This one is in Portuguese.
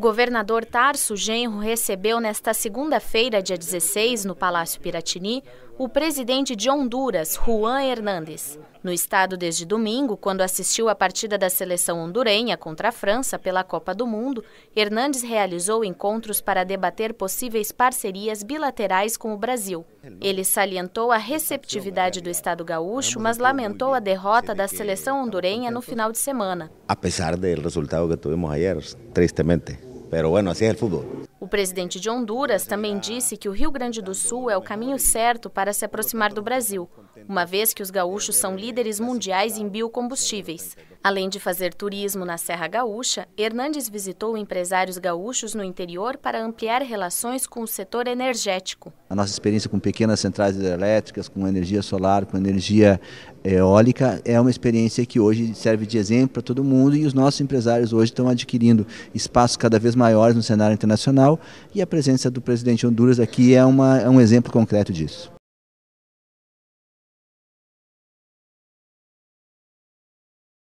governador Tarso Genro recebeu nesta segunda-feira, dia 16, no Palácio Piratini, o presidente de Honduras, Juan Hernández. No estado desde domingo, quando assistiu à partida da seleção hondurenha contra a França pela Copa do Mundo, Hernández realizou encontros para debater possíveis parcerias bilaterais com o Brasil. Ele salientou a receptividade do estado gaúcho, mas lamentou a derrota da seleção hondurenha no final de semana. Apesar do resultado que tivemos ayer, tristemente, o O presidente de Honduras também disse que o Rio Grande do Sul é o caminho certo para se aproximar do Brasil, uma vez que os gaúchos são líderes mundiais em biocombustíveis. Além de fazer turismo na Serra Gaúcha, Hernandes visitou empresários gaúchos no interior para ampliar relações com o setor energético. A nossa experiência com pequenas centrais hidrelétricas, com energia solar, com energia eh, eólica, é uma experiência que hoje serve de exemplo para todo mundo e os nossos empresários hoje estão adquirindo espaços cada vez mais maiores no cenário internacional e a presença do presidente Honduras aqui é, uma, é um exemplo concreto disso.